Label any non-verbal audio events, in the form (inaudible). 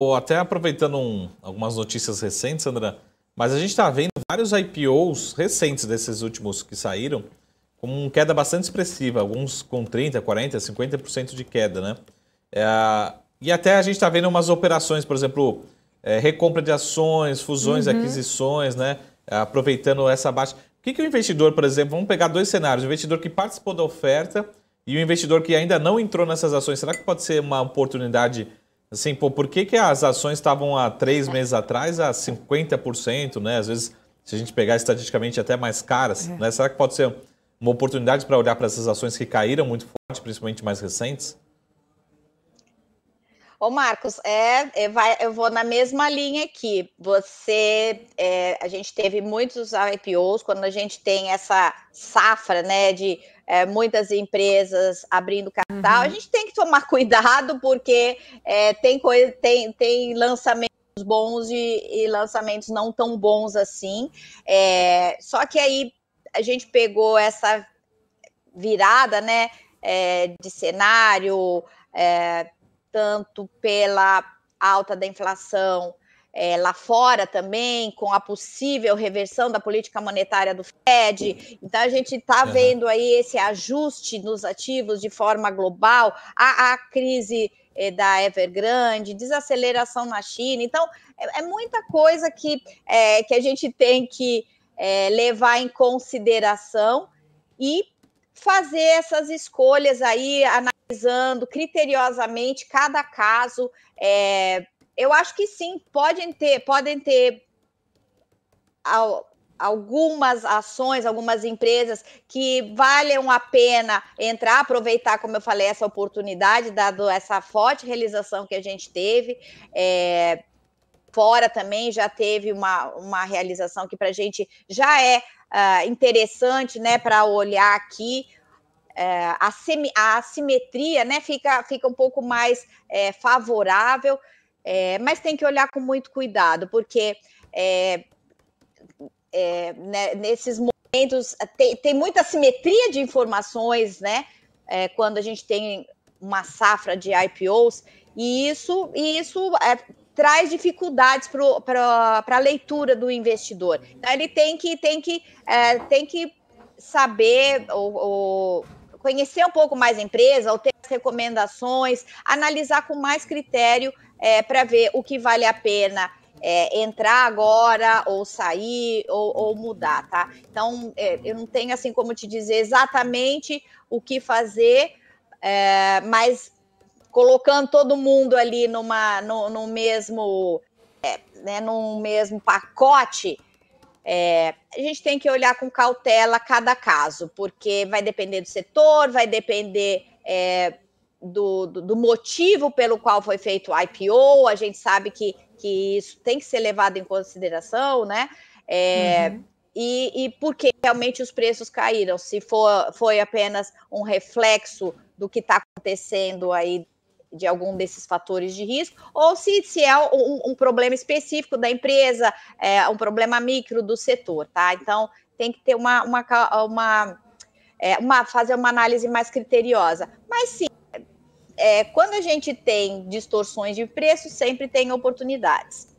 Ou até aproveitando um, algumas notícias recentes, Sandra, mas a gente está vendo vários IPOs recentes desses últimos que saíram, com uma queda bastante expressiva, alguns com 30%, 40%, 50% de queda, né? É, e até a gente está vendo umas operações, por exemplo, é, recompra de ações, fusões uhum. aquisições, né? É, aproveitando essa baixa. O que, que o investidor, por exemplo, vamos pegar dois cenários: o investidor que participou da oferta e o investidor que ainda não entrou nessas ações, será que pode ser uma oportunidade Assim, pô, por que, que as ações estavam há três é. meses atrás a 50%, né? Às vezes, se a gente pegar estatisticamente, até mais caras, é. né? Será que pode ser uma oportunidade para olhar para essas ações que caíram muito forte, principalmente mais recentes? Ô, Marcos, é, é, vai, eu vou na mesma linha aqui. Você, é, a gente teve muitos IPOs quando a gente tem essa safra, né, de é, muitas empresas abrindo capital. Uhum. A gente tem que tomar (laughs) cuidado porque é, tem coisa, tem, tem lançamentos bons e, e, lançamentos não tão bons assim. É, só que aí a gente pegou essa virada, né, é, de cenário, é, tanto pela alta da inflação é, lá fora também, com a possível reversão da política monetária do Fed. Então, a gente está uhum. vendo aí esse ajuste nos ativos de forma global, a, a crise é, da Evergrande, desaceleração na China. Então, é, é muita coisa que, é, que a gente tem que é, levar em consideração e fazer essas escolhas aí, analisando criteriosamente cada caso. É, eu acho que sim, podem ter, podem ter ao, algumas ações, algumas empresas que valham a pena entrar, aproveitar, como eu falei, essa oportunidade, dado essa forte realização que a gente teve. É, fora também já teve uma, uma realização que para a gente já é uh, interessante, né, para olhar aqui. Uh, a, semi, a simetria né, fica, fica um pouco mais é, favorável, é, mas tem que olhar com muito cuidado, porque é, é né, nesses momentos tem, tem muita simetria de informações, né? É, quando a gente tem uma safra de IPOs, e isso, e isso é, traz dificuldades para a leitura do investidor. Então, ele tem que, tem que, é, tem que saber ou, ou, conhecer um pouco mais a empresa, ou ter as recomendações, analisar com mais critério é, para ver o que vale a pena é, entrar agora ou sair ou, ou mudar, tá? Então, é, eu não tenho assim como te dizer exatamente o que fazer, é, mas colocando todo mundo ali numa, no, no mesmo, é, né, num mesmo pacote, é, a gente tem que olhar com cautela cada caso, porque vai depender do setor, vai depender é, do, do, do, motivo pelo qual foi feito o IPO, a gente sabe que, que isso tem que ser levado em consideração, né? É, uhum. e, e porque realmente os preços caíram, se for, foi apenas um reflexo do que está acontecendo aí de algum desses fatores de risco, ou se, se é um, um problema específico da empresa, é, um problema micro do setor, tá? Então tem que ter uma, uma, uma, é, uma fazer uma análise mais criteriosa. Mas sim, é, quando a gente tem distorções de preço, sempre tem oportunidades.